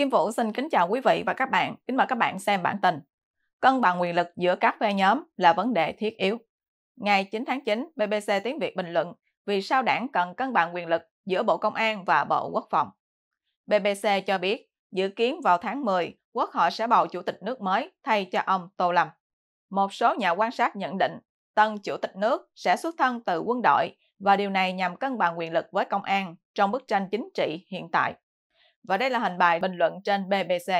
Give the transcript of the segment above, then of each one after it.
Kim Vũ xin kính chào quý vị và các bạn, kính mời các bạn xem bản tin. Cân bằng quyền lực giữa các phe nhóm là vấn đề thiết yếu. Ngày 9 tháng 9, BBC Tiếng Việt bình luận vì sao đảng cần cân bằng quyền lực giữa Bộ Công an và Bộ Quốc phòng. BBC cho biết, dự kiến vào tháng 10, Quốc hội sẽ bầu chủ tịch nước mới thay cho ông Tô Lâm. Một số nhà quan sát nhận định, tân chủ tịch nước sẽ xuất thân từ quân đội và điều này nhằm cân bằng quyền lực với công an trong bức tranh chính trị hiện tại. Và đây là hình bài bình luận trên BBC.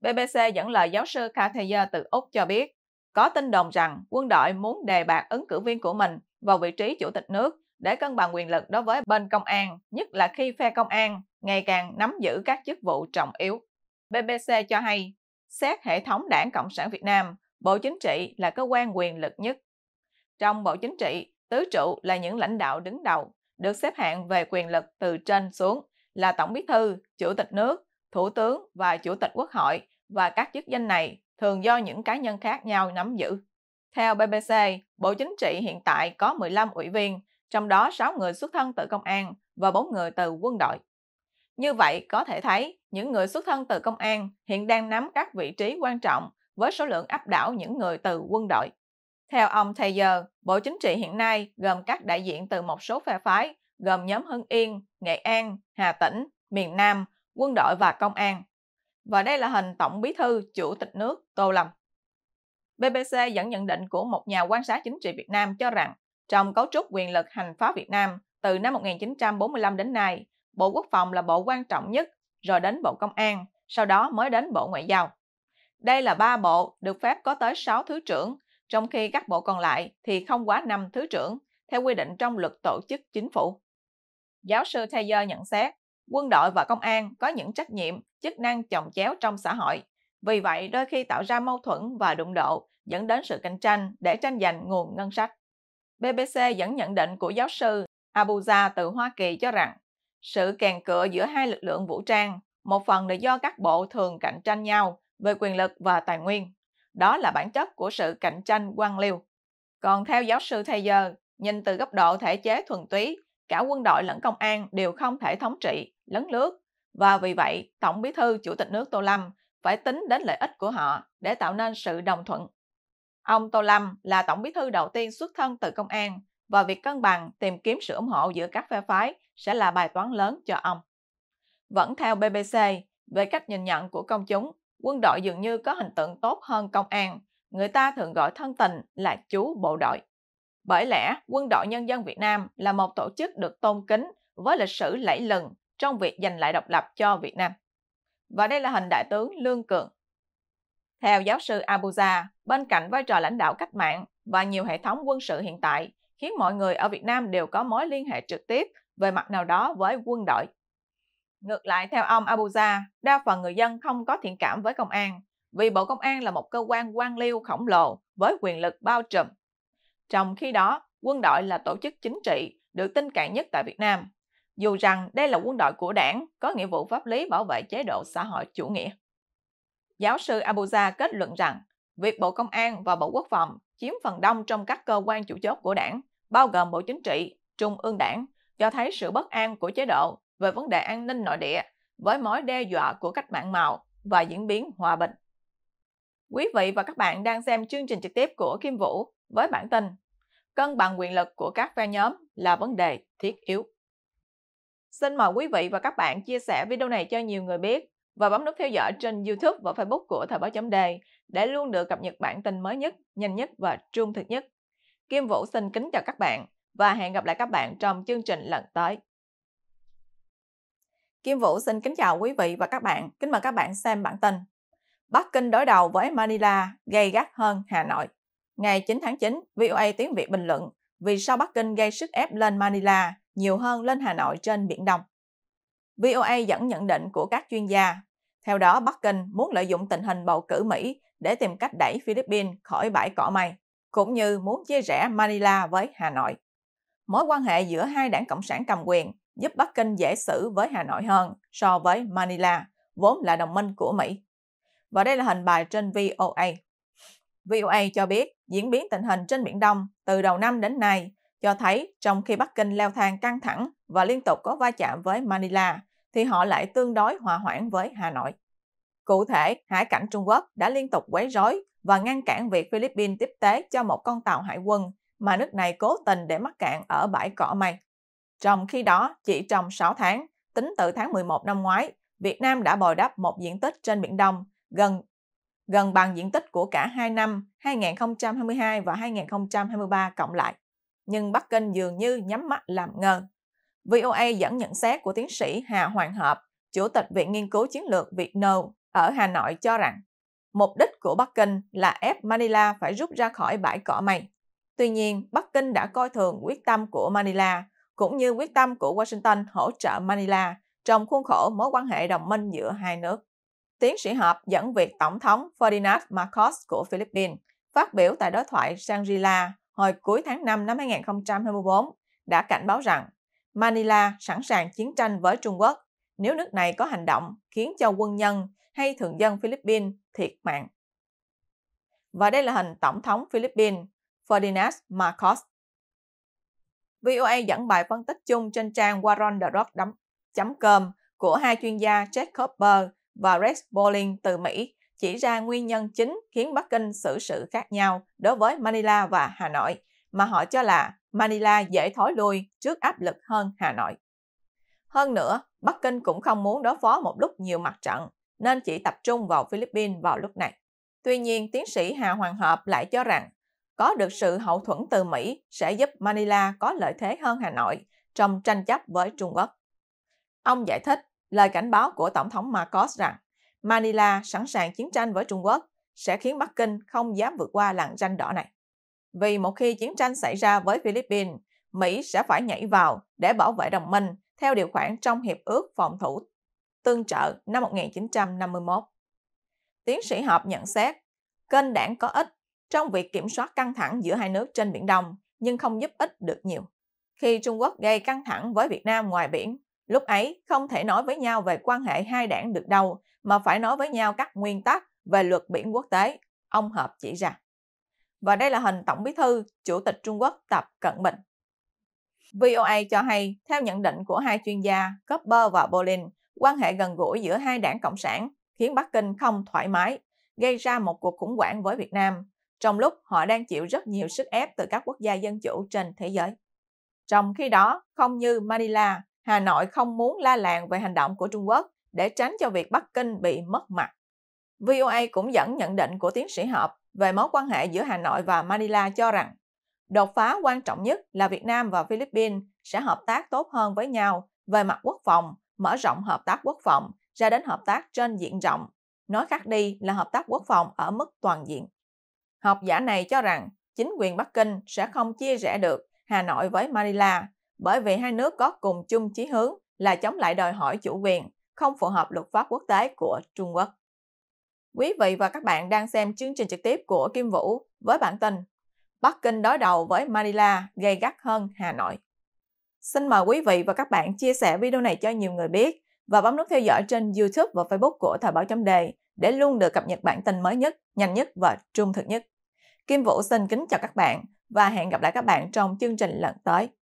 BBC dẫn lời giáo sư Carthayer từ Úc cho biết, có tin đồn rằng quân đội muốn đề bạt ứng cử viên của mình vào vị trí chủ tịch nước để cân bằng quyền lực đối với bên công an, nhất là khi phe công an ngày càng nắm giữ các chức vụ trọng yếu. BBC cho hay, xét hệ thống đảng Cộng sản Việt Nam, Bộ Chính trị là cơ quan quyền lực nhất. Trong Bộ Chính trị, tứ trụ là những lãnh đạo đứng đầu, được xếp hạng về quyền lực từ trên xuống, là Tổng Bí thư, Chủ tịch nước, Thủ tướng và Chủ tịch Quốc hội và các chức danh này thường do những cá nhân khác nhau nắm giữ. Theo BBC, Bộ Chính trị hiện tại có 15 ủy viên, trong đó 6 người xuất thân từ công an và 4 người từ quân đội. Như vậy, có thể thấy những người xuất thân từ công an hiện đang nắm các vị trí quan trọng với số lượng áp đảo những người từ quân đội. Theo ông Taylor, Bộ Chính trị hiện nay gồm các đại diện từ một số phe phái gồm nhóm Hưng Yên, Nghệ An, Hà Tĩnh, miền Nam, quân đội và công an. Và đây là hình Tổng Bí thư Chủ tịch nước Tô Lâm. BBC dẫn nhận định của một nhà quan sát chính trị Việt Nam cho rằng trong cấu trúc quyền lực hành pháp Việt Nam từ năm 1945 đến nay, Bộ Quốc phòng là bộ quan trọng nhất, rồi đến Bộ Công an, sau đó mới đến Bộ Ngoại giao. Đây là ba bộ được phép có tới 6 thứ trưởng, trong khi các bộ còn lại thì không quá 5 thứ trưởng, theo quy định trong luật tổ chức chính phủ. Giáo sư Taylor nhận xét, quân đội và công an có những trách nhiệm, chức năng chồng chéo trong xã hội. Vì vậy, đôi khi tạo ra mâu thuẫn và đụng độ, dẫn đến sự cạnh tranh để tranh giành nguồn ngân sách. BBC dẫn nhận định của giáo sư Abuja từ Hoa Kỳ cho rằng, sự kèn cựa giữa hai lực lượng vũ trang một phần là do các bộ thường cạnh tranh nhau về quyền lực và tài nguyên. Đó là bản chất của sự cạnh tranh quan liêu. Còn theo giáo sư Taylor, nhìn từ góc độ thể chế thuần túy cả quân đội lẫn công an đều không thể thống trị, lấn lướt, và vì vậy Tổng bí thư Chủ tịch nước Tô Lâm phải tính đến lợi ích của họ để tạo nên sự đồng thuận. Ông Tô Lâm là Tổng bí thư đầu tiên xuất thân từ công an và việc cân bằng tìm kiếm sự ủng hộ giữa các phe phái sẽ là bài toán lớn cho ông. Vẫn theo BBC, về cách nhìn nhận của công chúng, quân đội dường như có hình tượng tốt hơn công an, người ta thường gọi thân tình là chú bộ đội. Bởi lẽ, Quân đội Nhân dân Việt Nam là một tổ chức được tôn kính với lịch sử lẫy lừng trong việc giành lại độc lập cho Việt Nam. Và đây là hình đại tướng Lương Cường. Theo giáo sư Abuja, bên cạnh vai trò lãnh đạo cách mạng và nhiều hệ thống quân sự hiện tại, khiến mọi người ở Việt Nam đều có mối liên hệ trực tiếp về mặt nào đó với quân đội. Ngược lại theo ông Abuja, đa phần người dân không có thiện cảm với công an, vì Bộ Công an là một cơ quan quan liêu khổng lồ với quyền lực bao trùm trong khi đó, quân đội là tổ chức chính trị được tin cậy nhất tại Việt Nam, dù rằng đây là quân đội của đảng có nghĩa vụ pháp lý bảo vệ chế độ xã hội chủ nghĩa. Giáo sư Abuja kết luận rằng, việc Bộ Công an và Bộ Quốc phòng chiếm phần đông trong các cơ quan chủ chốt của đảng, bao gồm Bộ Chính trị, Trung ương đảng, cho thấy sự bất an của chế độ về vấn đề an ninh nội địa với mối đe dọa của cách mạng màu và diễn biến hòa bình. Quý vị và các bạn đang xem chương trình trực tiếp của Kim Vũ với bản tin, cân bằng quyền lực của các phe nhóm là vấn đề thiết yếu. Xin mời quý vị và các bạn chia sẻ video này cho nhiều người biết và bấm nút theo dõi trên YouTube và Facebook của Thời báo chấm đề để luôn được cập nhật bản tin mới nhất, nhanh nhất và trung thực nhất. Kim Vũ xin kính chào các bạn và hẹn gặp lại các bạn trong chương trình lần tới. Kim Vũ xin kính chào quý vị và các bạn. Kính mời các bạn xem bản tin. Bắc Kinh đối đầu với Manila gây gắt hơn Hà Nội. Ngày 9 tháng 9, VOA tiếng Việt bình luận vì sao Bắc Kinh gây sức ép lên Manila nhiều hơn lên Hà Nội trên Biển Đông. VOA dẫn nhận định của các chuyên gia. Theo đó, Bắc Kinh muốn lợi dụng tình hình bầu cử Mỹ để tìm cách đẩy Philippines khỏi bãi cỏ mây, cũng như muốn chia rẽ Manila với Hà Nội. Mối quan hệ giữa hai đảng Cộng sản cầm quyền giúp Bắc Kinh dễ xử với Hà Nội hơn so với Manila, vốn là đồng minh của Mỹ. Và đây là hình bài trên VOA. VOA cho biết diễn biến tình hình trên Biển Đông từ đầu năm đến nay cho thấy trong khi Bắc Kinh leo thang căng thẳng và liên tục có va chạm với Manila, thì họ lại tương đối hòa hoãn với Hà Nội. Cụ thể, hải cảnh Trung Quốc đã liên tục quấy rối và ngăn cản việc Philippines tiếp tế cho một con tàu hải quân mà nước này cố tình để mắc cạn ở bãi cỏ mây. Trong khi đó, chỉ trong 6 tháng, tính từ tháng 11 năm ngoái, Việt Nam đã bồi đắp một diện tích trên Biển Đông gần gần bằng diện tích của cả hai năm 2022 và 2023 cộng lại. Nhưng Bắc Kinh dường như nhắm mắt làm ngơ. VOA dẫn nhận xét của tiến sĩ Hà Hoàng Hợp, Chủ tịch Viện Nghiên cứu Chiến lược Việt Nâu ở Hà Nội cho rằng mục đích của Bắc Kinh là ép Manila phải rút ra khỏi bãi cỏ mây. Tuy nhiên, Bắc Kinh đã coi thường quyết tâm của Manila cũng như quyết tâm của Washington hỗ trợ Manila trong khuôn khổ mối quan hệ đồng minh giữa hai nước. Tiến sĩ Hợp dẫn việc Tổng thống Ferdinand Marcos của Philippines phát biểu tại đối thoại Shangri-La hồi cuối tháng 5 năm 2024 đã cảnh báo rằng Manila sẵn sàng chiến tranh với Trung Quốc nếu nước này có hành động khiến cho quân nhân hay thường dân Philippines thiệt mạng. Và đây là hình Tổng thống Philippines Ferdinand Marcos. VOA dẫn bài phân tích chung trên trang warondrop.com của hai chuyên gia Jack Cooper và Rex Bolling từ Mỹ chỉ ra nguyên nhân chính khiến Bắc Kinh xử sự khác nhau đối với Manila và Hà Nội, mà họ cho là Manila dễ thối lui trước áp lực hơn Hà Nội. Hơn nữa, Bắc Kinh cũng không muốn đối phó một lúc nhiều mặt trận, nên chỉ tập trung vào Philippines vào lúc này. Tuy nhiên, tiến sĩ Hà Hoàng Hợp lại cho rằng có được sự hậu thuẫn từ Mỹ sẽ giúp Manila có lợi thế hơn Hà Nội trong tranh chấp với Trung Quốc. Ông giải thích lời cảnh báo của Tổng thống Marcos rằng Manila sẵn sàng chiến tranh với Trung Quốc sẽ khiến Bắc Kinh không dám vượt qua làn ranh đỏ này. Vì một khi chiến tranh xảy ra với Philippines, Mỹ sẽ phải nhảy vào để bảo vệ đồng minh theo điều khoản trong Hiệp ước Phòng thủ Tương trợ năm 1951. Tiến sĩ Hợp nhận xét, kênh đảng có ích trong việc kiểm soát căng thẳng giữa hai nước trên Biển Đông, nhưng không giúp ích được nhiều. Khi Trung Quốc gây căng thẳng với Việt Nam ngoài biển, Lúc ấy không thể nói với nhau về quan hệ hai đảng được đâu, mà phải nói với nhau các nguyên tắc về luật biển quốc tế, ông Hợp chỉ ra. Và đây là hình Tổng Bí thư, Chủ tịch Trung Quốc Tập Cận Bình. VOA cho hay, theo nhận định của hai chuyên gia, Copper và Bolin, quan hệ gần gũi giữa hai đảng Cộng sản khiến Bắc Kinh không thoải mái, gây ra một cuộc khủng hoảng với Việt Nam, trong lúc họ đang chịu rất nhiều sức ép từ các quốc gia dân chủ trên thế giới. Trong khi đó, không như Manila, Hà Nội không muốn la làng về hành động của Trung Quốc để tránh cho việc Bắc Kinh bị mất mặt. VOA cũng dẫn nhận định của tiến sĩ Hợp về mối quan hệ giữa Hà Nội và Manila cho rằng đột phá quan trọng nhất là Việt Nam và Philippines sẽ hợp tác tốt hơn với nhau về mặt quốc phòng, mở rộng hợp tác quốc phòng ra đến hợp tác trên diện rộng. Nói khác đi là hợp tác quốc phòng ở mức toàn diện. Học giả này cho rằng chính quyền Bắc Kinh sẽ không chia rẽ được Hà Nội với Manila bởi vì hai nước có cùng chung chí hướng là chống lại đòi hỏi chủ quyền, không phù hợp luật pháp quốc tế của Trung Quốc. Quý vị và các bạn đang xem chương trình trực tiếp của Kim Vũ với bản tin Bắc Kinh đối đầu với Manila gây gắt hơn Hà Nội. Xin mời quý vị và các bạn chia sẻ video này cho nhiều người biết và bấm nút theo dõi trên YouTube và Facebook của Thời báo chấm đề để luôn được cập nhật bản tin mới nhất, nhanh nhất và trung thực nhất. Kim Vũ xin kính chào các bạn và hẹn gặp lại các bạn trong chương trình lần tới.